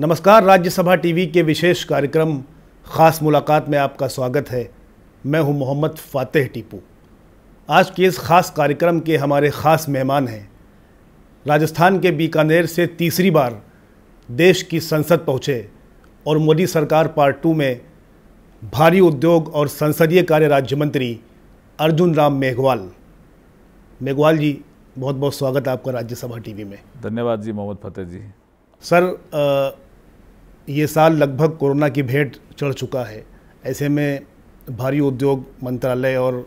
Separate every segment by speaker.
Speaker 1: नमस्कार राज्यसभा टीवी के विशेष कार्यक्रम ख़ास मुलाकात में आपका स्वागत है मैं हूं मोहम्मद फातेह टीपू आज के इस ख़ास कार्यक्रम के हमारे ख़ास मेहमान हैं राजस्थान के बीकानेर से तीसरी बार देश की संसद पहुँचे और मोदी सरकार पार्ट टू में भारी उद्योग और संसदीय कार्य राज्य मंत्री अर्जुन राम मेघवाल मेघवाल जी बहुत बहुत स्वागत है आपका राज्यसभा टीवी में
Speaker 2: धन्यवाद जी मोहम्मद फतेह जी
Speaker 1: सर ये साल लगभग कोरोना की भेंट चढ़ चुका है ऐसे में भारी उद्योग मंत्रालय और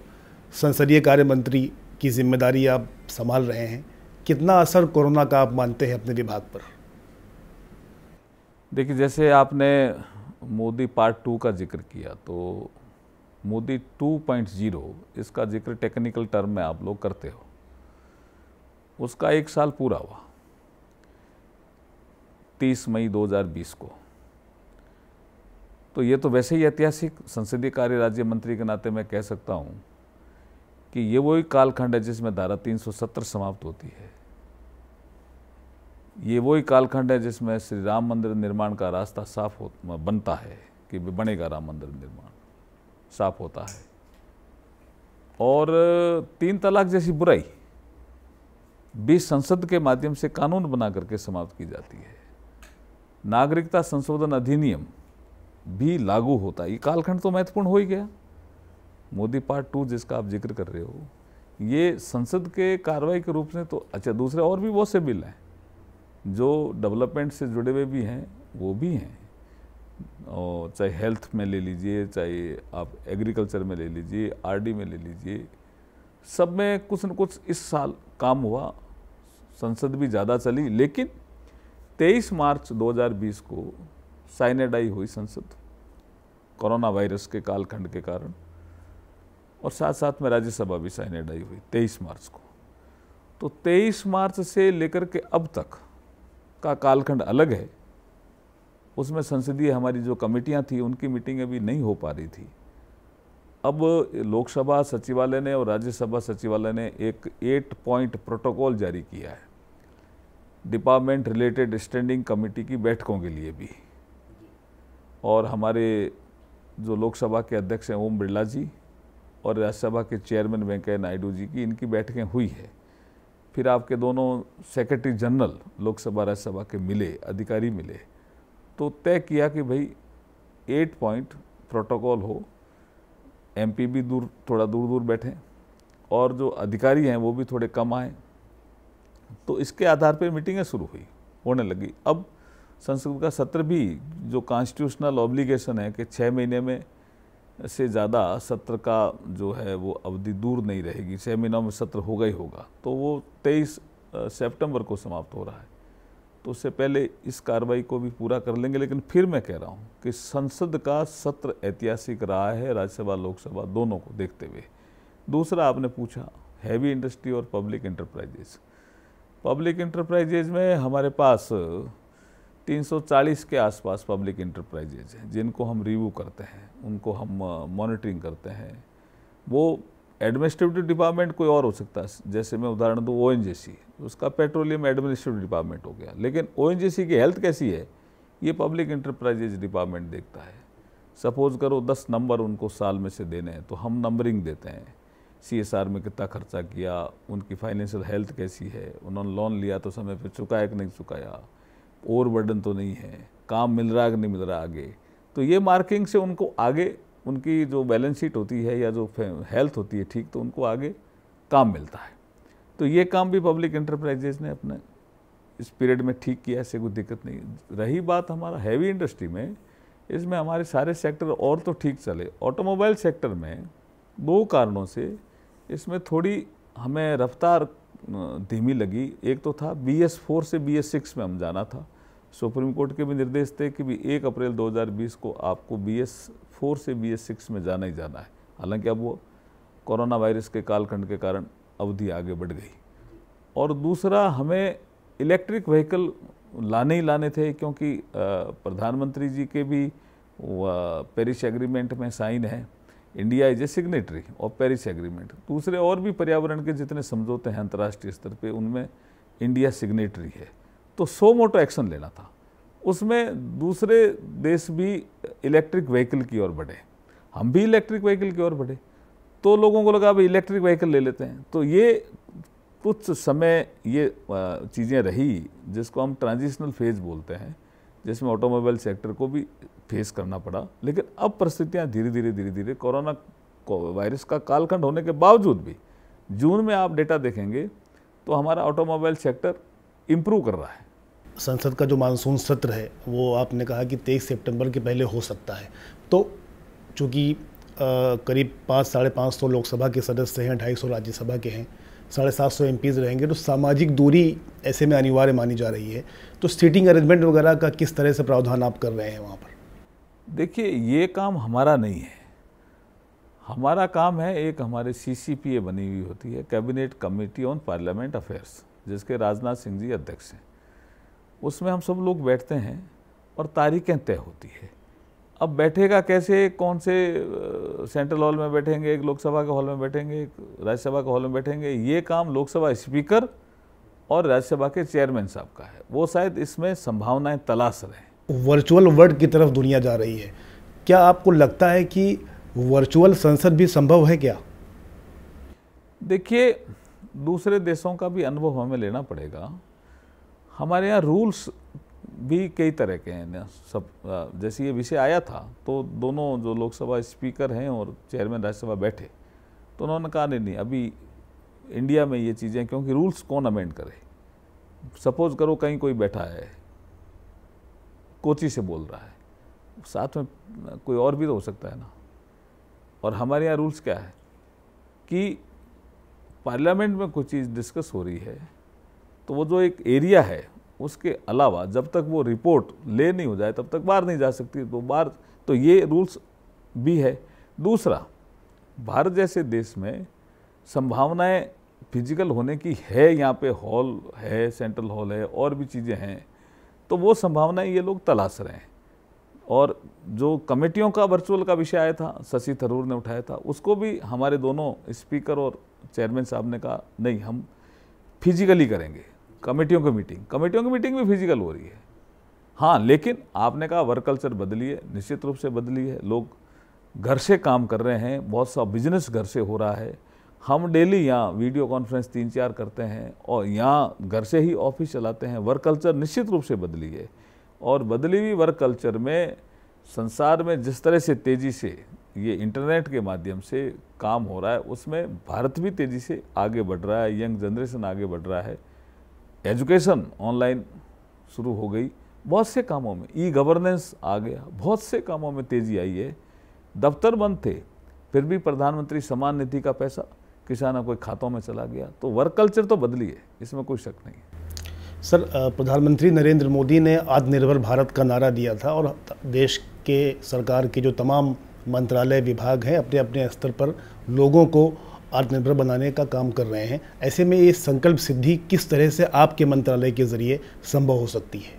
Speaker 1: संसदीय कार्य मंत्री की जिम्मेदारी आप संभाल रहे हैं कितना असर कोरोना का आप मानते हैं अपने विभाग पर
Speaker 2: देखिए जैसे आपने मोदी पार्ट टू का जिक्र किया तो मोदी 2.0 इसका जिक्र टेक्निकल टर्म में आप लोग करते हो उसका एक साल पूरा हुआ 30 मई 2020 को तो ये तो वैसे ही ऐतिहासिक संसदीय कार्य राज्य मंत्री के नाते मैं कह सकता हूँ कि ये वही कालखंड है जिसमें धारा 370 समाप्त होती है ये वही कालखंड है जिसमें श्री राम मंदिर निर्माण का रास्ता साफ हो बनता है कि बनेगा राम मंदिर निर्माण साफ होता है और तीन तलाक जैसी बुराई भी संसद के माध्यम से कानून बना करके समाप्त की जाती है नागरिकता संशोधन अधिनियम भी लागू होता है ये कालखंड तो महत्वपूर्ण हो ही गया मोदी पार्ट टू जिसका आप जिक्र कर रहे हो ये संसद के कार्रवाई के रूप में तो अच्छा दूसरे और भी बहुत से बिल हैं जो डेवलपमेंट से जुड़े हुए भी हैं वो भी हैं और चाहे हेल्थ में ले लीजिए चाहे आप एग्रीकल्चर में ले लीजिए आरडी में ले लीजिए सब में कुछ न कुछ इस साल काम हुआ संसद भी ज़्यादा चली लेकिन 23 मार्च 2020 को साइनेडाई हुई संसद कोरोना वायरस के कालखंड के कारण और साथ साथ में राज्यसभा भी साइनेडाई हुई 23 मार्च को तो 23 मार्च से लेकर के अब तक का कालखंड अलग है उसमें संसदीय हमारी जो कमेटियां थी उनकी मीटिंग अभी नहीं हो पा रही थी अब लोकसभा सचिवालय ने और राज्यसभा सचिवालय ने एक एट पॉइंट प्रोटोकॉल जारी किया है डिपार्टमेंट रिलेटेड स्टैंडिंग कमेटी की बैठकों के लिए भी और हमारे जो लोकसभा के अध्यक्ष हैं ओम बिरला जी और राज्यसभा के चेयरमैन वेंकैया नायडू जी की इनकी बैठकें हुई है फिर आपके दोनों सेक्रेटरी जनरल लोकसभा राज्यसभा के मिले अधिकारी मिले तो तय किया कि भाई एट पॉइंट प्रोटोकॉल हो एमपी भी दूर थोड़ा दूर दूर बैठे और जो अधिकारी हैं वो भी थोड़े कम आए तो इसके आधार पर मीटिंगें शुरू हुई होने लगी अब संसद का सत्र भी जो कॉन्स्टिट्यूशनल ऑब्लिगेशन है कि छः महीने में से ज़्यादा सत्र का जो है वो अवधि दूर नहीं रहेगी छः महीनों में सत्र होगा ही होगा तो वो तेईस सेप्टेम्बर को समाप्त हो रहा है तो उससे पहले इस कार्रवाई को भी पूरा कर लेंगे लेकिन फिर मैं कह रहा हूँ कि संसद का सत्र ऐतिहासिक रहा है राज्यसभा लोकसभा दोनों को देखते हुए दूसरा आपने पूछा हैवी इंडस्ट्री और पब्लिक इंटरप्राइजेज़ पब्लिक इंटरप्राइजेज में हमारे पास 340 के आसपास पब्लिक इंटरप्राइजेज हैं जिनको हम रिव्यू करते हैं उनको हम मॉनिटरिंग करते हैं वो एडमिनिस्ट्रेटिव डिपार्टमेंट कोई और हो सकता है जैसे मैं उदाहरण दूँ ओ एन उसका पेट्रोलियम एडमिनिस्ट्रेटिव डिपार्टमेंट हो गया लेकिन ओ की हेल्थ कैसी है ये पब्लिक इंटरप्राइजेज डिपार्टमेंट देखता है सपोज़ करो दस नंबर उनको साल में से देने हैं तो हम नंबरिंग देते हैं सी एस आर में कितना खर्चा किया उनकी फाइनेंशियल हेल्थ कैसी है उन्होंने लोन लिया तो समय पर चुकाया कि नहीं चुकाया ओवरबर्डन बर्डन तो नहीं है काम मिल रहा कि नहीं मिल रहा आगे तो ये मार्किंग से उनको आगे उनकी जो बैलेंस शीट होती है या जो हेल्थ होती है ठीक तो उनको आगे काम मिलता है तो ये काम भी पब्लिक इंटरप्राइजेज ने अपने इस पीरियड में ठीक किया इससे कोई दिक्कत नहीं रही बात हमारा हैवी इंडस्ट्री में इसमें हमारे सारे सेक्टर और तो ठीक चले ऑटोमोबाइल सेक्टर में दो कारणों से इसमें थोड़ी हमें रफ्तार धीमी लगी एक तो था बी एस फोर से बी एस सिक्स में हम जाना था सुप्रीम कोर्ट के भी निर्देश थे कि भी एक अप्रैल 2020 को आपको बी एस फोर से बी एस सिक्स में जाना ही जाना है हालांकि अब वो कोरोना वायरस के कालखंड के कारण अवधि आगे बढ़ गई और दूसरा हमें इलेक्ट्रिक व्हीकल लाने ही लाने थे क्योंकि प्रधानमंत्री जी के भी पेरिस एग्रीमेंट में साइन है India is a signatory of Paris agreement दूसरे और भी पर्यावरण के जितने समझौते हैं अंतर्राष्ट्रीय स्तर पे उनमें इंडिया सिग्नेटरी है तो सो मोटो एक्शन लेना था उसमें दूसरे देश भी इलेक्ट्रिक व्हीकल की ओर बढ़े हम भी इलेक्ट्रिक व्हीकल की ओर बढ़े तो लोगों को लगा भाई इलेक्ट्रिक व्हीकल ले लेते हैं तो ये कुछ समय ये चीज़ें रही जिसको हम ट्रांजिशनल फेज़ बोलते हैं जिसमें ऑटोमोबाइल सेक्टर को भी फेस करना पड़ा लेकिन अब परिस्थितियाँ धीरे धीरे धीरे धीरे कोरोना को वायरस का कालखंड होने के बावजूद भी जून में आप डेटा देखेंगे तो हमारा ऑटोमोबाइल सेक्टर इम्प्रूव कर रहा है
Speaker 1: संसद का जो मानसून सत्र है वो आपने कहा कि तेईस सितंबर के पहले हो सकता है तो चूँकि करीब पाँच साढ़े पाँच सौ लोकसभा के सदस्य हैं ढाई सौ राज्यसभा के हैं साढ़े सात सौ एम रहेंगे तो सामाजिक दूरी ऐसे में अनिवार्य मानी जा रही है तो सीटिंग अरेंजमेंट वगैरह का किस तरह से प्रावधान आप कर रहे हैं वहाँ पर
Speaker 2: देखिए ये काम हमारा नहीं है हमारा काम है एक हमारे सी बनी हुई होती है cabinet committee on parliament affairs जिसके राजनाथ सिंह जी अध्यक्ष हैं उसमें हम सब लोग बैठते हैं और तारीखें तय होती है अब बैठेगा कैसे कौन से सेंट्रल हॉल में बैठेंगे एक लोकसभा के हॉल में बैठेंगे एक राज्यसभा के हॉल में बैठेंगे ये काम लोकसभा स्पीकर और राज्यसभा के चेयरमैन साहब का है वो शायद इसमें संभावनाएं तलाश
Speaker 1: रहे वर्चुअल वर्ल्ड की तरफ दुनिया जा रही है क्या आपको लगता है कि वर्चुअल संसद भी संभव है क्या
Speaker 2: देखिए दूसरे देशों का भी अनुभव हमें लेना पड़ेगा हमारे यहाँ रूल्स भी कई तरह के हैं सब जैसे ये विषय आया था तो दोनों जो लोकसभा स्पीकर हैं और चेयरमैन राज्यसभा बैठे तो उन्होंने कहा नहीं नहीं अभी इंडिया में ये चीज़ें क्योंकि रूल्स कौन अमेंड करे सपोज करो कहीं कोई बैठा है कोची से बोल रहा है साथ में कोई और भी तो हो सकता है ना और हमारे यहाँ रूल्स क्या है कि पार्लियामेंट में कोई चीज़ डिस्कस हो रही है तो वो जो एक एरिया है उसके अलावा जब तक वो रिपोर्ट ले नहीं हो जाए तब तक बाहर नहीं जा सकती तो बाहर तो ये रूल्स भी है दूसरा भारत जैसे देश में संभावनाएं फिजिकल होने की है यहाँ पे हॉल है सेंट्रल हॉल है और भी चीज़ें हैं तो वो संभावनाएं ये लोग तलाश रहे हैं और जो कमेटियों का वर्चुअल का विषय आया था शशि थरूर ने उठाया था उसको भी हमारे दोनों स्पीकर और चेयरमैन साहब ने कहा नहीं हम फिजिकली करेंगे कमेटियों की मीटिंग कमेटियों की मीटिंग भी फिजिकल हो रही है हाँ लेकिन आपने कहा वर्क कल्चर बदली है निश्चित रूप से बदली है लोग घर से काम कर रहे हैं बहुत सा बिजनेस घर से हो रहा है हम डेली यहाँ वीडियो कॉन्फ्रेंस तीन चार करते हैं और यहाँ घर से ही ऑफिस चलाते हैं वर्क कल्चर निश्चित रूप से बदली है और बदली हुई वर्क कल्चर में संसार में जिस तरह से तेज़ी से ये इंटरनेट के माध्यम से काम हो रहा है उसमें भारत भी तेज़ी से आगे बढ़ रहा है यंग जनरेशन आगे बढ़ रहा है एजुकेशन ऑनलाइन शुरू हो गई बहुत से कामों में ई गवर्नेंस आ गया बहुत से कामों में तेज़ी आई है दफ्तर बंद थे फिर भी प्रधानमंत्री समान नीति का पैसा किसानों के खातों में चला गया तो वर्क कल्चर तो बदली है इसमें कोई शक नहीं
Speaker 1: है सर प्रधानमंत्री नरेंद्र मोदी ने आत्मनिर्भर भारत का नारा दिया था और देश के सरकार के जो तमाम मंत्रालय विभाग हैं अपने अपने स्तर पर लोगों को आत्मनिर्भर बनाने का काम कर रहे हैं ऐसे में ये संकल्प सिद्धि किस तरह से आपके मंत्रालय के ज़रिए संभव हो सकती है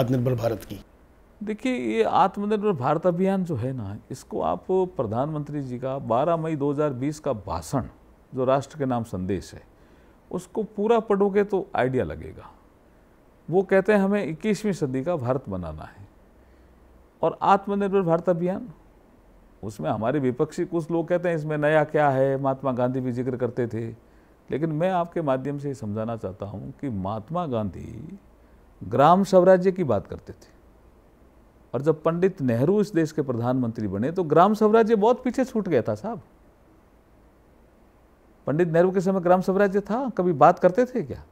Speaker 1: आत्मनिर्भर भारत की
Speaker 2: देखिए ये आत्मनिर्भर भारत अभियान जो है ना इसको आप प्रधानमंत्री जी का 12 मई 2020 का भाषण जो राष्ट्र के नाम संदेश है उसको पूरा पढ़ोगे तो आइडिया लगेगा वो कहते हैं हमें इक्कीसवीं सदी का भारत बनाना है और आत्मनिर्भर भारत अभियान उसमें हमारे विपक्षी कुछ लोग कहते हैं इसमें नया क्या है महात्मा गांधी भी जिक्र करते थे लेकिन मैं आपके माध्यम से समझाना चाहता हूँ कि महात्मा गांधी ग्राम स्वराज्य की बात करते थे और जब पंडित नेहरू इस देश के प्रधानमंत्री बने तो ग्राम स्वराज्य बहुत पीछे छूट गया था साहब पंडित नेहरू के समय ग्राम स्वराज्य था कभी बात करते थे क्या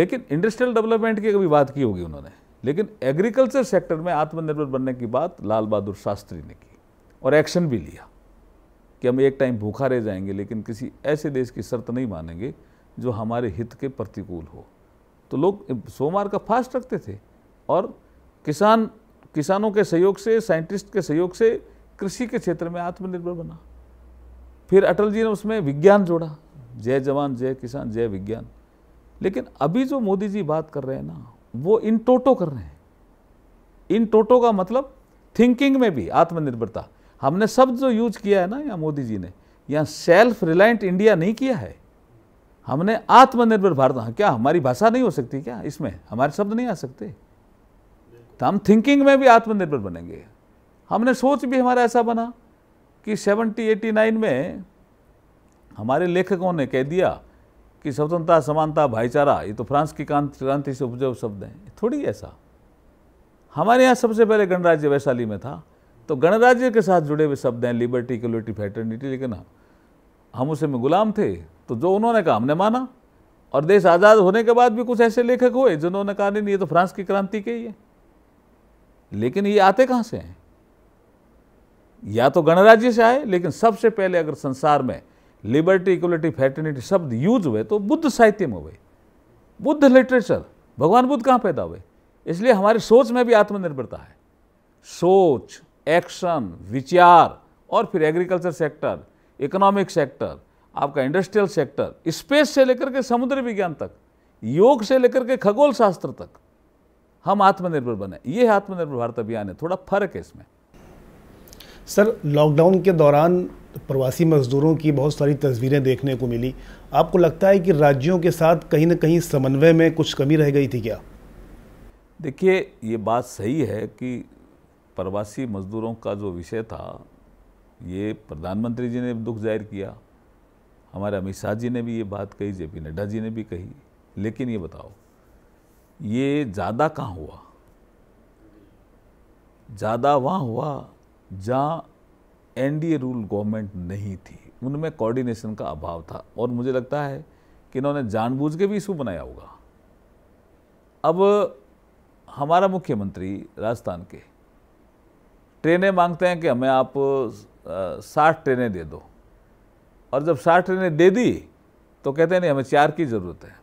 Speaker 2: लेकिन इंडस्ट्रियल डेवलपमेंट की कभी बात की होगी उन्होंने लेकिन एग्रीकल्चर सेक्टर में आत्मनिर्भर बनने की बात लाल बहादुर शास्त्री ने की और एक्शन भी लिया कि हम एक टाइम भूखा रह जाएंगे लेकिन किसी ऐसे देश की शर्त नहीं मानेंगे जो हमारे हित के प्रतिकूल हो तो लोग सोमवार का फास्ट रखते थे और किसान किसानों के सहयोग से साइंटिस्ट के सहयोग से कृषि के क्षेत्र में आत्मनिर्भर बना फिर अटल जी ने उसमें विज्ञान जोड़ा जय जवान जय किसान जय विज्ञान लेकिन अभी जो मोदी जी बात कर रहे हैं ना वो इन टोटो कर रहे हैं इन टोटो का मतलब थिंकिंग में भी आत्मनिर्भरता हमने शब्द जो यूज किया है ना यहाँ मोदी जी ने यहाँ सेल्फ रिलायंट इंडिया नहीं किया है हमने आत्मनिर्भर भारत हाँ, क्या हमारी भाषा नहीं हो सकती क्या इसमें हमारे शब्द नहीं आ सकते तो हम थिंकिंग में भी आत्मनिर्भर बनेंगे हमने सोच भी हमारा ऐसा बना कि सेवनटी एटी नाइन में हमारे लेखकों ने कह दिया कि स्वतंत्रता समानता भाईचारा ये तो फ्रांस की क्रांति से उपजे शब्द हैं थोड़ी ऐसा हमारे यहाँ सबसे पहले गणराज्य वैशाली में था तो गणराज्य के साथ जुड़े हुए शब्द हैं लिबर्टी इक्वलिटी फैटर्निटी लेकिन हम उसे में गुलाम थे तो जो उन्होंने कहा हमने माना और देश आज़ाद होने के बाद भी कुछ ऐसे लेखक हुए जिन्होंने कहा नहीं ये तो फ्रांस की क्रांति के ही है लेकिन ये आते कहाँ से हैं या तो गणराज्य से आए लेकिन सबसे पहले अगर संसार में लिबर्टी इक्वलिटी फैटर्निटी शब्द यूज हुए तो बुद्ध साहित्य में हुए बुद्ध लिटरेचर भगवान बुद्ध कहाँ पैदा हुए इसलिए हमारी सोच में भी आत्मनिर्भरता है सोच एक्शन विचार और फिर एग्रीकल्चर सेक्टर इकोनॉमिक सेक्टर आपका इंडस्ट्रियल सेक्टर स्पेस से लेकर के समुद्र विज्ञान तक योग से लेकर के खगोल शास्त्र तक हम आत्मनिर्भर बने ये आत्मनिर्भर भारत अभियान है थोड़ा फर्क है इसमें
Speaker 1: सर लॉकडाउन के दौरान प्रवासी मजदूरों की बहुत सारी तस्वीरें देखने को मिली आपको लगता है कि राज्यों के साथ कहीं ना कहीं समन्वय में कुछ कमी रह गई थी क्या
Speaker 2: देखिए ये बात सही है कि प्रवासी मजदूरों का जो विषय था ये प्रधानमंत्री जी ने दुख जाहिर किया हमारे अमित शाह जी ने भी ये बात कही जे पी नड्डा जी ने भी कही लेकिन ये बताओ ये ज़्यादा कहाँ हुआ ज़्यादा वहाँ हुआ जहाँ एनडीए रूल गवर्नमेंट नहीं थी उनमें कोऑर्डिनेशन का अभाव था और मुझे लगता है कि इन्होंने जानबूझ के भी इशू बनाया होगा अब हमारा मुख्यमंत्री राजस्थान के ट्रेनें मांगते हैं कि हमें आप साठ ट्रेनें दे दो और जब साठ ट्रेनें दे दी तो कहते हैं नहीं हमें चार की ज़रूरत है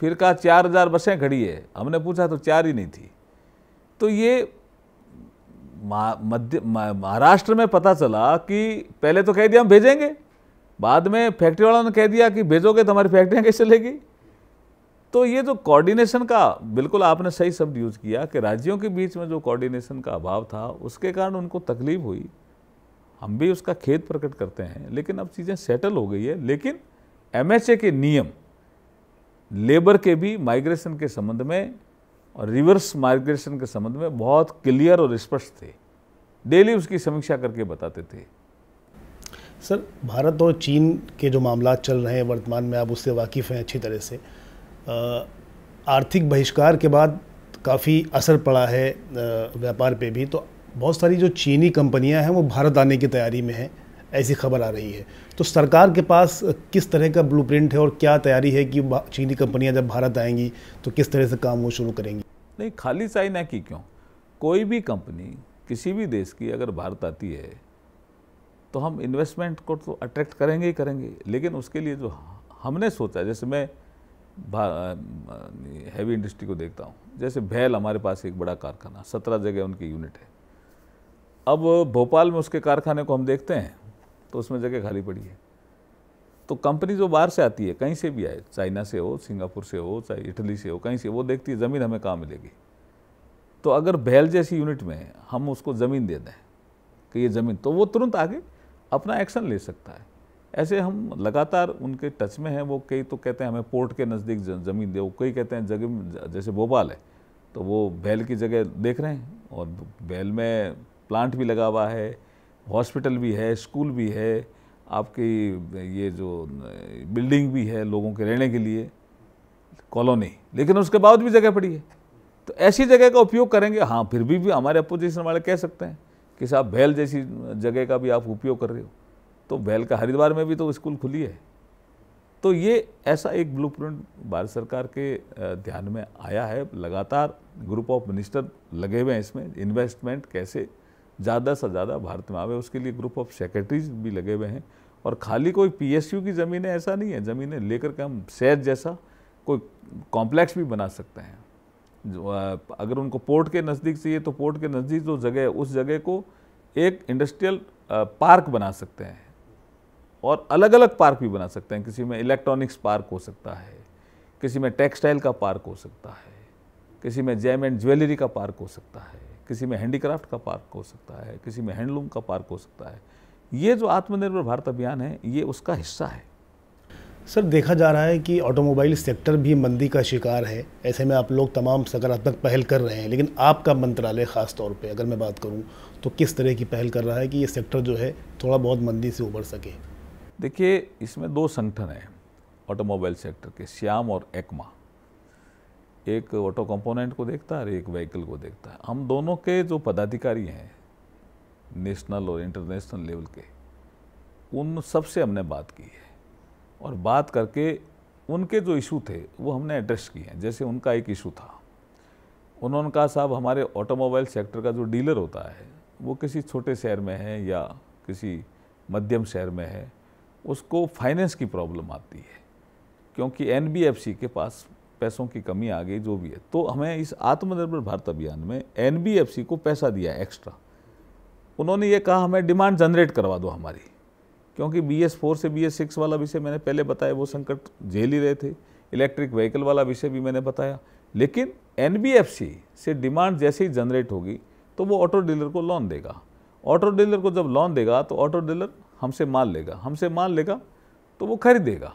Speaker 2: फिर कहा चार हज़ार बसें खड़ी है हमने पूछा तो चार ही नहीं थी तो ये मध्य महाराष्ट्र में पता चला कि पहले तो कह दिया हम भेजेंगे बाद में फैक्ट्री वालों ने कह दिया कि भेजोगे तो हमारी फैक्ट्रियाँ कैसे चलेगी तो ये जो कोऑर्डिनेशन का बिल्कुल आपने सही शब्द यूज़ किया कि राज्यों के बीच में जो कोऑर्डिनेशन का अभाव था उसके कारण उनको तकलीफ हुई हम भी उसका खेद प्रकट करते हैं लेकिन अब चीज़ें सेटल हो गई है लेकिन एमएचए के नियम लेबर के भी माइग्रेशन के संबंध में और रिवर्स माइग्रेशन के संबंध में बहुत क्लियर और स्पष्ट थे डेली उसकी समीक्षा करके बताते थे
Speaker 1: सर भारत और चीन के जो मामला चल रहे हैं वर्तमान में आप उससे वाकिफ़ हैं अच्छी तरह से आर्थिक बहिष्कार के बाद काफ़ी असर पड़ा है व्यापार पे भी तो बहुत सारी जो चीनी कंपनियां हैं वो भारत आने की तैयारी में हैं ऐसी खबर आ रही है तो सरकार के पास किस तरह का ब्लूप्रिंट है और क्या तैयारी है कि चीनी कंपनियां जब भारत आएंगी तो किस तरह से काम वो शुरू करेंगी
Speaker 2: नहीं खाली चाइना की क्यों कोई भी कंपनी किसी भी देश की अगर भारत आती है तो हम इन्वेस्टमेंट को तो अट्रैक्ट करेंगे ही करेंगे लेकिन उसके लिए जो हमने सोचा जैसे मैं हैवी इंडस्ट्री को देखता हूँ जैसे भैल हमारे पास एक बड़ा कारखाना सत्रह जगह उनकी यूनिट है अब भोपाल में उसके कारखाने को हम देखते हैं तो उसमें जगह खाली पड़ी है तो कंपनी जो बाहर से आती है कहीं से भी आए चाइना से हो सिंगापुर से हो चाहे इटली से हो कहीं से वो देखती है ज़मीन हमें कहाँ मिलेगी तो अगर भैल जैसी यूनिट में हम उसको ज़मीन दे दें कि ये ज़मीन तो वो तुरंत आगे अपना एक्शन ले सकता है ऐसे हम लगातार उनके टच में हैं वो कई तो कहते हैं हमें पोर्ट के नज़दीक ज़मीन दे वो कई कहते हैं जगह जैसे भोपाल है तो वो बैल की जगह देख रहे हैं और बैल में प्लांट भी लगा हुआ है हॉस्पिटल भी है स्कूल भी है आपकी ये जो बिल्डिंग भी है लोगों के रहने के लिए कॉलोनी लेकिन उसके बाद भी जगह पड़ी है तो ऐसी जगह का उपयोग करेंगे हाँ फिर भी, भी हमारे अपोजिशन वाले कह सकते हैं कि साहब भैल जैसी जगह का भी आप उपयोग कर रहे हो तो बैल का हरिद्वार में भी तो स्कूल खुली है तो ये ऐसा एक ब्लूप्रिंट भारत सरकार के ध्यान में आया है लगातार ग्रुप ऑफ मिनिस्टर लगे हुए हैं इसमें इन्वेस्टमेंट कैसे ज़्यादा से ज़्यादा भारत में आवे उसके लिए ग्रुप ऑफ सेक्रेटरीज भी लगे हुए हैं और खाली कोई पीएसयू की ज़मीनें ऐसा नहीं है ज़मीनें लेकर के हम शहर जैसा कोई कॉम्प्लेक्स भी बना सकते हैं अगर उनको पोर्ट के नज़दीक चाहिए तो पोर्ट के नज़दीक जो जगह है उस जगह को एक इंडस्ट्रियल पार्क बना सकते हैं और अलग अलग पार्क भी बना सकते हैं किसी में इलेक्ट्रॉनिक्स पार्क हो सकता है किसी में टेक्सटाइल का पार्क हो सकता है किसी में जैम एंड ज्वेलरी का पार्क हो सकता है किसी में हैंडीक्राफ्ट का पार्क हो सकता है किसी में हैंडलूम का पार्क हो सकता है ये जो आत्मनिर्भर भारत अभियान है ये उसका हिस्सा है
Speaker 1: सर देखा जा रहा है कि ऑटोमोबाइल सेक्टर भी मंदी का शिकार है ऐसे में आप लोग तमाम सकारात्मक पहल कर रहे हैं लेकिन आपका मंत्रालय ख़ास तौर पे अगर मैं बात करूं तो किस तरह की पहल कर रहा है कि ये सेक्टर जो है थोड़ा बहुत मंदी से उभर सके
Speaker 2: देखिए इसमें दो संगठन हैं ऑटोमोबाइल सेक्टर के श्याम और एक्मा एक ऑटो कंपोनेंट को देखता है और एक व्हीकल को देखता है हम दोनों के जो पदाधिकारी हैं नेशनल और इंटरनेशनल लेवल के उन सब से हमने बात की है और बात करके उनके जो इशू थे वो हमने एड्रेस किए हैं जैसे उनका एक इशू था उन्होंने कहा साहब हमारे ऑटोमोबाइल सेक्टर का जो डीलर होता है वो किसी छोटे शहर में है या किसी मध्यम शहर में है उसको फाइनेंस की प्रॉब्लम आती है क्योंकि एन के पास पैसों की कमी आ गई जो भी है तो हमें इस आत्मनिर्भर भारत अभियान में एन को पैसा दिया एक्स्ट्रा उन्होंने ये कहा हमें डिमांड जनरेट करवा दो हमारी क्योंकि बी एस फोर से बी एस सिक्स वाला विषय मैंने पहले बताया वो संकट झेल ही रहे थे इलेक्ट्रिक व्हीकल वाला विषय भी मैंने बताया लेकिन एन से डिमांड जैसे ही जनरेट होगी तो वो ऑटो डीलर को लोन देगा ऑटो डीलर को जब लोन देगा तो ऑटो डीलर हमसे माल लेगा हमसे माल लेगा तो वो खरीदेगा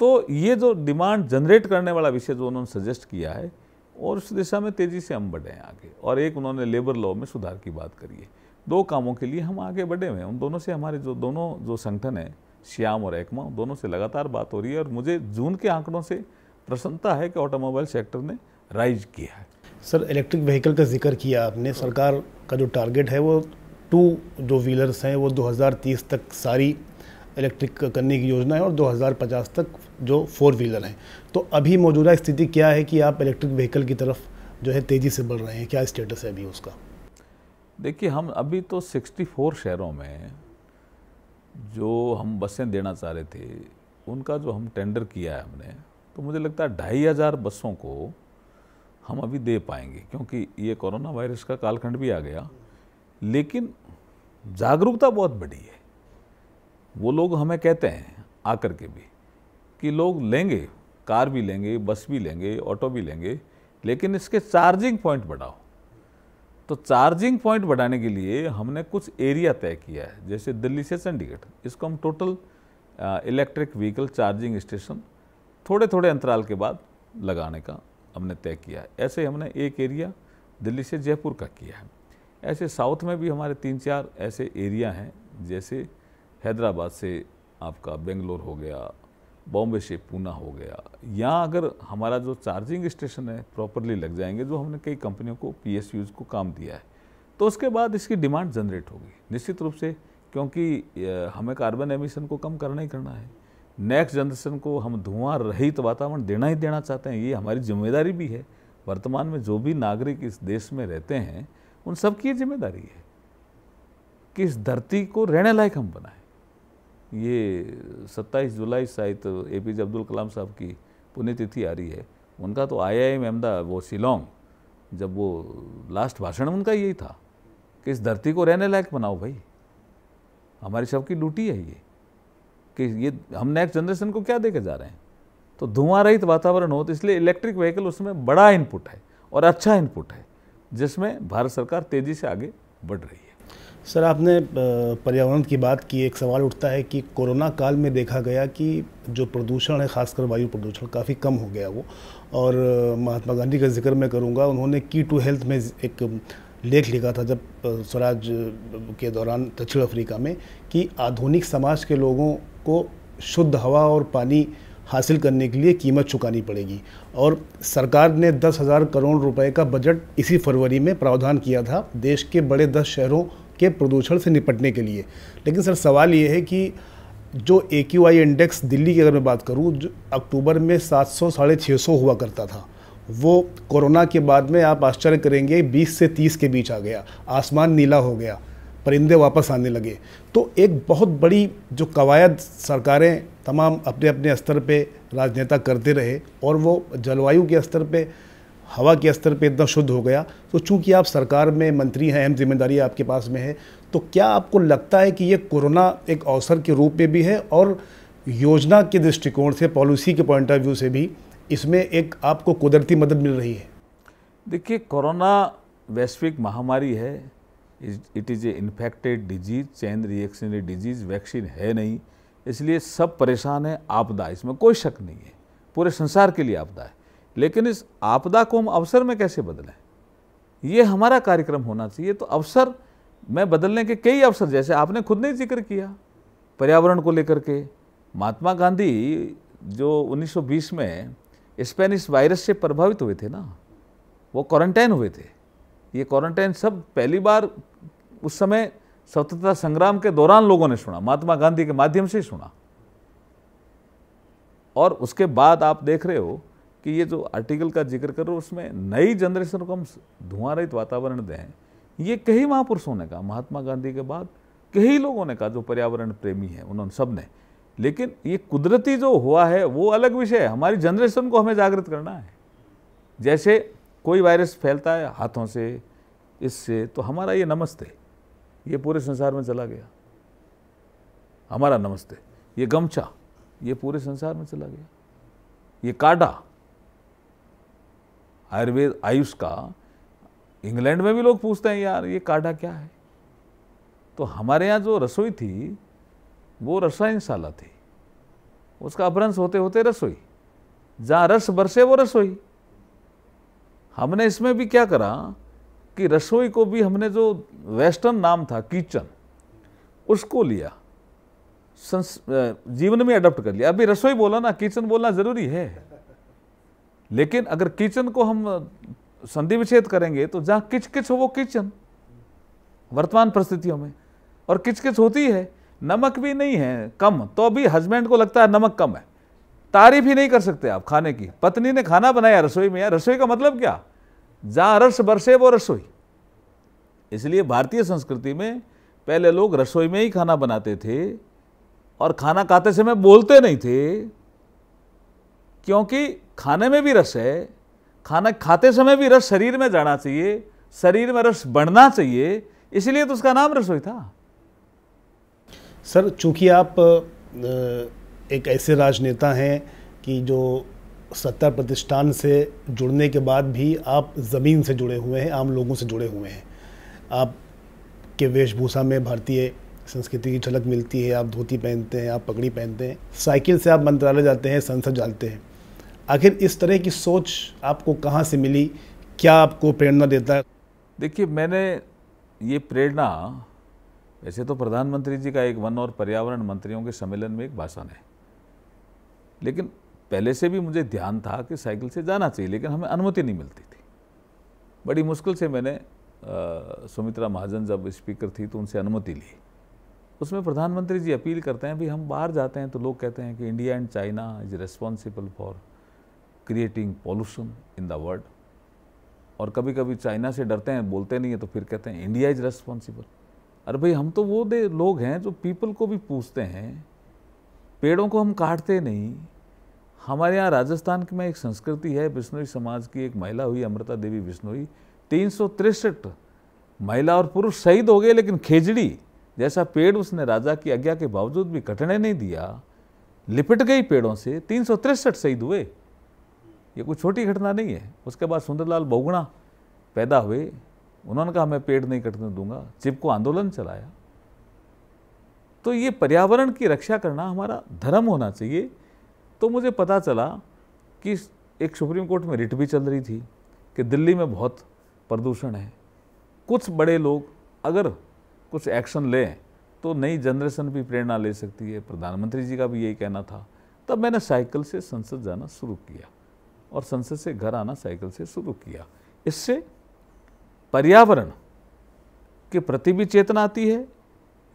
Speaker 2: तो ये जो डिमांड जनरेट करने वाला विषय जो उन्होंने सजेस्ट किया है और उस दिशा में तेज़ी से हम बढ़े हैं आगे और एक उन्होंने लेबर लॉ में सुधार की बात करी है दो कामों के लिए हम आगे बढ़े हुए हैं उन दोनों से हमारे जो दोनों जो संगठन है श्याम और एकमा दोनों से लगातार बात हो रही है और मुझे जून के आंकड़ों से प्रसन्नता है कि ऑटोमोबाइल सेक्टर ने राइज किया है
Speaker 1: सर इलेक्ट्रिक व्हीकल का जिक्र किया आपने सरकार का जो टारगेट है वो टू जो व्हीलर्स हैं वो 2030 तक सारी इलेक्ट्रिक करने की योजना है और 2050 तक जो फोर व्हीलर हैं तो अभी मौजूदा स्थिति क्या है कि आप इलेक्ट्रिक व्हीकल की तरफ जो है तेज़ी से बढ़ रहे हैं क्या स्टेटस है अभी उसका
Speaker 2: देखिए हम अभी तो 64 शहरों में जो हम बसें देना चाह रहे थे उनका जो हम टेंडर किया है हमने तो मुझे लगता है ढाई हज़ार बसों को हम अभी दे पाएंगे क्योंकि ये कोरोना वायरस का कालखंड भी आ गया लेकिन जागरूकता बहुत बड़ी है वो लोग हमें कहते हैं आकर के भी कि लोग लेंगे कार भी लेंगे बस भी लेंगे ऑटो भी लेंगे लेकिन इसके चार्जिंग पॉइंट बढ़ाओ तो चार्जिंग पॉइंट बढ़ाने के लिए हमने कुछ एरिया तय किया है जैसे दिल्ली से चंडीगढ़ इसको हम total electric vehicle charging station थोड़े थोड़े अंतराल के बाद लगाने का हमने तय किया है ऐसे हमने एक एरिया दिल्ली से जयपुर का किया है ऐसे साउथ में भी हमारे तीन चार ऐसे एरिया हैं जैसे हैदराबाद से आपका बेंगलोर हो गया बॉम्बे से पूना हो गया यहाँ अगर हमारा जो चार्जिंग स्टेशन है प्रॉपरली लग जाएंगे जो हमने कई कंपनियों को पी को काम दिया है तो उसके बाद इसकी डिमांड जनरेट होगी निश्चित रूप से क्योंकि हमें कार्बन एमिशन को कम करना ही करना है नेक्स्ट जनरेशन को हम धुआं रहित वातावरण देना ही देना चाहते हैं ये हमारी जिम्मेदारी भी है वर्तमान में जो भी नागरिक इस देश में रहते हैं उन सब की जिम्मेदारी है कि इस धरती को रहने लायक हम बनाएं ये 27 जुलाई शायद ए पी जे अब्दुल कलाम साहब की पुण्यतिथि आ रही है उनका तो आई आई एम अहमदा वो शिलोंग जब वो लास्ट भाषण उनका यही था कि इस धरती को रहने लायक बनाओ भाई हमारी सबकी ड्यूटी है ये कि ये हम नेक्स्ट जनरेशन को क्या देके जा रहे हैं तो धुआं रहित वातावरण हो तो इसलिए इलेक्ट्रिक व्हीकल उसमें बड़ा इनपुट है और अच्छा इनपुट है जिसमें भारत सरकार तेज़ी से आगे
Speaker 1: बढ़ रही है सर आपने पर्यावरण की बात की एक सवाल उठता है कि कोरोना काल में देखा गया कि जो प्रदूषण है खासकर वायु प्रदूषण काफ़ी कम हो गया वो और महात्मा गांधी का जिक्र मैं करूँगा उन्होंने की टू हेल्थ में एक लेख लिखा था जब स्वराज के दौरान दक्षिण अफ्रीका में कि आधुनिक समाज के लोगों को शुद्ध हवा और पानी हासिल करने के लिए कीमत चुकानी पड़ेगी और सरकार ने दस हज़ार करोड़ रुपए का बजट इसी फरवरी में प्रावधान किया था देश के बड़े दस शहरों के प्रदूषण से निपटने के लिए लेकिन सर सवाल ये है कि जो A Q I index Delhi की अगर मैं बात करूँ जो अक्टूबर में सात सौ साढ़े छः सौ हुआ करता था वो कोरोना के बाद में आप आश्चर्य करेंगे 20 से 30 के बीच आ गया आसमान नीला हो गया परिंदे वापस आने लगे तो एक बहुत बड़ी जो कवायद सरकारें तमाम अपने अपने स्तर पे राजनेता करते रहे और वो जलवायु के स्तर पे हवा के स्तर पे इतना शुद्ध हो गया तो चूंकि आप सरकार में मंत्री हैं अहम जिम्मेदारी आपके पास में है तो क्या आपको लगता है कि ये कोरोना एक अवसर के रूप में भी है और योजना के दृष्टिकोण से पॉलिसी के पॉइंट ऑफ व्यू से भी इसमें एक आपको कुदरती मदद मिल रही है
Speaker 2: देखिए कोरोना वैश्विक महामारी है it is a infected disease chain reactionary disease vaccine है नहीं इसलिए सब परेशान है आपदा इसमें कोई शक नहीं है पूरे संसार के लिए आपदा है लेकिन इस आपदा को हम अवसर में कैसे बदलें ये हमारा कार्यक्रम होना चाहिए तो अवसर में बदलने के कई अवसर जैसे आपने खुद ने जिक्र किया पर्यावरण को लेकर के महात्मा गांधी जो 1920 में स्पेनिश वायरस से प्रभावित हुए थे ना वो क्वारंटाइन हुए थे ये क्वारंटाइन सब पहली बार उस समय स्वतंत्रता संग्राम के दौरान लोगों ने सुना महात्मा गांधी के माध्यम से सुना और उसके बाद आप देख रहे हो कि ये जो आर्टिकल का जिक्र कर रहे हो उसमें नई जनरेशन को हम धुआं रहित वातावरण दें ये कई महापुरुषों ने कहा महात्मा गांधी के बाद कई लोगों ने कहा जो पर्यावरण प्रेमी हैं उन्होंने सब ने लेकिन ये कुदरती जो हुआ है वो अलग विषय है हमारी जनरेशन को हमें जागृत करना है जैसे कोई वायरस फैलता है हाथों से इससे तो हमारा ये नमस्ते ये पूरे संसार में चला गया हमारा नमस्ते ये गमछा ये पूरे संसार में चला गया ये काटा आयुर्वेद आयुष का इंग्लैंड में भी लोग पूछते हैं यार ये काटा क्या है तो हमारे यहाँ जो रसोई थी वो रसायनशाला थी उसका अपभ्रंश होते होते रसोई जहाँ रस बरसे वो रसोई हमने इसमें भी क्या करा कि रसोई को भी हमने जो वेस्टर्न नाम था किचन उसको लिया जीवन में अडोप्ट कर लिया अभी रसोई बोला ना किचन बोलना ज़रूरी है लेकिन अगर किचन को हम संधि विच्छेद करेंगे तो जहाँ किच किच हो वो किचन वर्तमान परिस्थितियों में और किच किच होती है नमक भी नहीं है कम तो अभी हस्बैंड को लगता है नमक कम है तारीफ ही नहीं कर सकते आप खाने की पत्नी ने खाना बनाया रसोई में यार रसोई का मतलब क्या जहाँ रस बरसे वो रसोई इसलिए भारतीय संस्कृति में पहले लोग रसोई में ही खाना बनाते थे और खाना खाते समय बोलते नहीं थे क्योंकि खाने में भी रस है खाना खाते समय भी रस शरीर में जाना चाहिए
Speaker 1: शरीर में रस बढ़ना चाहिए इसलिए तो उसका नाम रसोई था सर चूंकि आप एक ऐसे राजनेता हैं कि जो सत्ता प्रतिष्ठान से जुड़ने के बाद भी आप ज़मीन से जुड़े हुए हैं आम लोगों से जुड़े हुए हैं आप के वेशभूषा में भारतीय संस्कृति की झलक मिलती है आप धोती पहनते हैं आप पगड़ी पहनते हैं साइकिल से आप मंत्रालय जाते हैं संसद जाते हैं आखिर इस तरह की सोच आपको कहाँ से मिली क्या आपको प्रेरणा देता है देखिए मैंने ये प्रेरणा वैसे तो प्रधानमंत्री जी
Speaker 2: का एक वन और पर्यावरण मंत्रियों के सम्मेलन में एक भाषण है लेकिन पहले से भी मुझे ध्यान था कि साइकिल से जाना चाहिए लेकिन हमें अनुमति नहीं मिलती थी बड़ी मुश्किल से मैंने सुमित्रा महाजन जब स्पीकर थी तो उनसे अनुमति ली उसमें प्रधानमंत्री जी अपील करते हैं भाई हम बाहर जाते हैं तो लोग कहते हैं कि India and China is responsible for creating pollution in the world और कभी कभी चाइना से डरते हैं बोलते नहीं हैं तो फिर कहते हैं इंडिया इज रेस्पॉन्सिबल अरे भाई हम तो वो दे लोग हैं जो पीपल को भी पूछते हैं पेड़ों को हम काटते नहीं हमारे यहाँ राजस्थान में एक संस्कृति है बिश्नोई समाज की एक महिला हुई अमृता देवी बिश्नोई तीन महिला और पुरुष शहीद हो गए लेकिन खेजड़ी जैसा पेड़ उसने राजा की आज्ञा के बावजूद भी कटने नहीं दिया लिपट गई पेड़ों से तीन शहीद हुए ये कोई छोटी घटना नहीं है उसके बाद सुंदरलाल बहुगुणा पैदा हुए उन्होंने कहा मैं पेड़ नहीं कटने दूंगा चिपको आंदोलन चलाया तो ये पर्यावरण की रक्षा करना हमारा धर्म होना चाहिए तो मुझे पता चला कि एक सुप्रीम कोर्ट में रिट भी चल रही थी कि दिल्ली में बहुत प्रदूषण है कुछ बड़े लोग अगर कुछ एक्शन लें तो नई जनरेशन भी प्रेरणा ले सकती है प्रधानमंत्री जी का भी यही कहना था तब मैंने साइकिल से संसद जाना शुरू किया और संसद से घर आना साइकिल से शुरू किया इससे पर्यावरण के प्रति भी चेतना आती है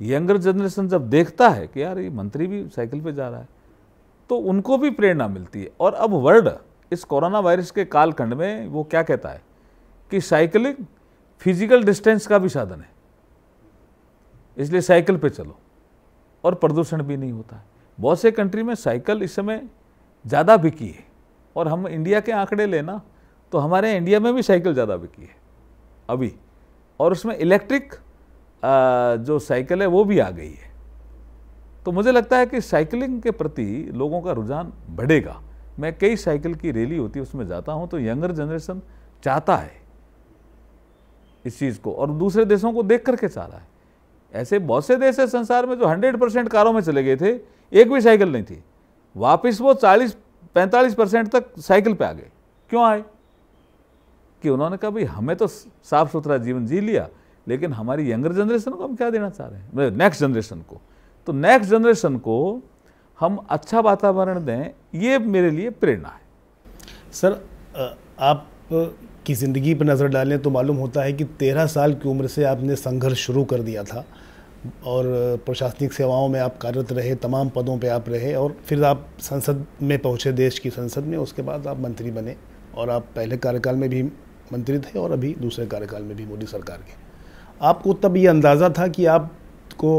Speaker 2: यंगर जनरेशन जब देखता है कि यार ये मंत्री भी साइकिल पे जा रहा है तो उनको भी प्रेरणा मिलती है और अब वर्ल्ड इस कोरोना वायरस के कालखंड में वो क्या कहता है कि साइकिलिंग फिजिकल डिस्टेंस का भी साधन है इसलिए साइकिल पे चलो और प्रदूषण भी नहीं होता है बहुत से कंट्री में साइकिल इस समय ज़्यादा बिकी है और हम इंडिया के आंकड़े लेना तो हमारे इंडिया में भी साइकिल ज़्यादा बिकी है अभी और उसमें इलेक्ट्रिक जो साइकिल है वो भी आ गई है तो मुझे लगता है कि साइकिलिंग के प्रति लोगों का रुझान बढ़ेगा मैं कई साइकिल की रैली होती है उसमें जाता हूँ तो यंगर जनरेशन चाहता है इस चीज़ को और दूसरे देशों को देख करके चाह रहा है ऐसे बहुत से देश है संसार में जो 100 परसेंट कारों में चले गए थे एक भी साइकिल नहीं थी वापस वो 40 45 परसेंट तक साइकिल पे आ गए क्यों आए कि उन्होंने कहा भाई हमें तो साफ़ सुथरा जीवन जी लिया लेकिन हमारी यंगर जनरेशन को हम क्या देना चाह रहे हैं नेक्स्ट मतलब जनरेशन को तो नेक्स्ट जनरेशन को हम अच्छा वातावरण दें ये मेरे लिए
Speaker 1: प्रेरणा है सर आप की ज़िंदगी पर नज़र डालें तो मालूम होता है कि तेरह साल की उम्र से आपने संघर्ष शुरू कर दिया था और प्रशासनिक सेवाओं में आप कार्यरत रहे तमाम पदों पे आप रहे और फिर आप संसद में पहुँचे देश की संसद में उसके बाद आप मंत्री बने और आप पहले कार्यकाल में भी मंत्री थे और अभी दूसरे कार्यकाल में भी मोदी सरकार के आपको तब ये अंदाज़ा था कि आपको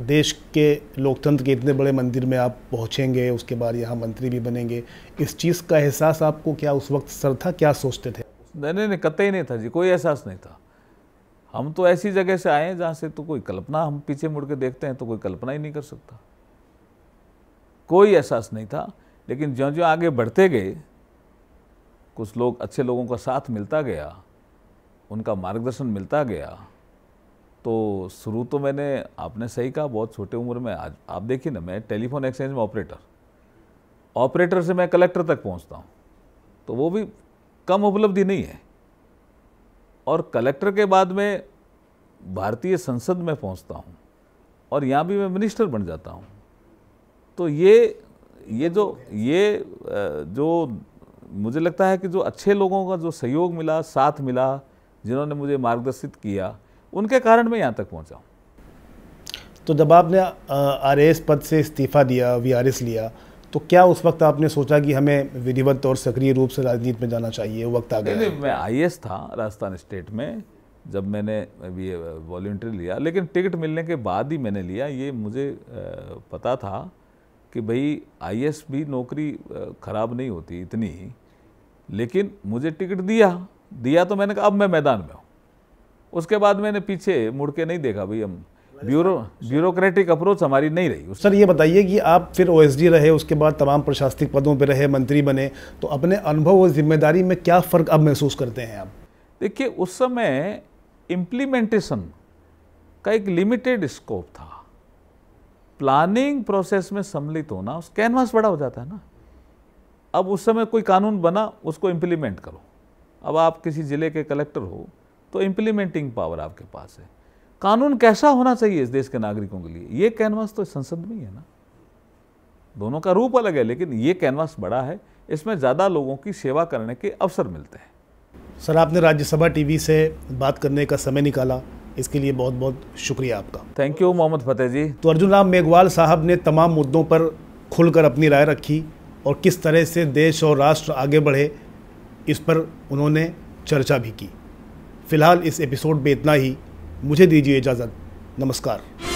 Speaker 1: देश के लोकतंत्र के इतने बड़े मंदिर में आप पहुँचेंगे उसके बाद यहाँ मंत्री भी बनेंगे इस चीज़ का एहसास आपको क्या उस वक्त सर था क्या सोचते थे
Speaker 2: नहीं नहीं नहीं कतई नहीं था जी कोई एहसास नहीं था हम तो ऐसी जगह से आए हैं जहाँ से तो कोई कल्पना हम पीछे मुड़ के देखते हैं तो कोई कल्पना ही नहीं कर सकता कोई एहसास नहीं था लेकिन ज्यों ज्यों आगे बढ़ते गए कुछ लोग अच्छे लोगों का साथ मिलता गया उनका मार्गदर्शन मिलता गया तो शुरू तो मैंने आपने सही कहा बहुत छोटे उम्र में आज आप देखिए ना मैं टेलीफोन एक्सचेंज में ऑपरेटर ऑपरेटर से मैं कलेक्टर तक पहुंचता हूं तो वो भी कम उपलब्धि नहीं है और कलेक्टर के बाद में भारतीय संसद में पहुंचता हूं और यहाँ भी मैं मिनिस्टर बन जाता हूं तो ये ये जो ये जो मुझे लगता है कि जो अच्छे लोगों का जो सहयोग मिला साथ मिला जिन्होंने मुझे मार्गदर्शित किया उनके कारण मैं यहाँ तक पहुँचा
Speaker 1: तो जब आपने आर पद से इस्तीफ़ा दिया वी लिया तो क्या उस वक्त आपने सोचा कि हमें विधिवत और सक्रिय रूप से राजनीति में जाना चाहिए वक्त आ गया
Speaker 2: मैं आई था राजस्थान स्टेट में जब मैंने ये वॉल्ट्री लिया लेकिन टिकट मिलने के बाद ही मैंने लिया ये मुझे पता था कि भाई आई भी नौकरी ख़राब नहीं होती इतनी लेकिन मुझे टिकट दिया दिया तो मैंने कहा अब मैं मैदान में हूँ उसके बाद मैंने पीछे मुड़ के नहीं देखा भाई हम ब्यूरो ब्यूरोक्रेटिक अप्रोच हमारी नहीं रही
Speaker 1: सर ये बताइए कि आप फिर ओ रहे उसके बाद तमाम प्रशासनिक पदों पर रहे मंत्री बने तो अपने अनुभव और जिम्मेदारी में क्या फ़र्क अब महसूस करते हैं आप
Speaker 2: देखिए उस समय इम्प्लीमेंटेशन का एक लिमिटेड स्कोप था प्लानिंग प्रोसेस में सम्मिलित होना उस कैनवास बड़ा हो जाता है ना अब उस समय कोई कानून बना उसको इम्प्लीमेंट करो अब आप किसी ज़िले के कलेक्टर हो तो इम्प्लीमेंटिंग पावर आपके पास है कानून कैसा होना चाहिए इस देश के नागरिकों के लिए ये
Speaker 1: कैनवास तो संसद में ही है ना
Speaker 2: दोनों का रूप अलग है लेकिन ये कैनवास बड़ा है इसमें ज़्यादा लोगों की सेवा करने के अवसर मिलते हैं
Speaker 1: सर आपने राज्यसभा टीवी से बात करने का समय निकाला इसके लिए बहुत बहुत शुक्रिया आपका थैंक यू मोहम्मद फतेह जी तो अर्जुन राम मेघवाल साहब ने तमाम मुद्दों पर खुलकर अपनी राय रखी और किस तरह से देश और राष्ट्र आगे बढ़े इस पर उन्होंने चर्चा भी की फ़िलहाल इस एपिसोड में इतना ही मुझे दीजिए इजाज़त नमस्कार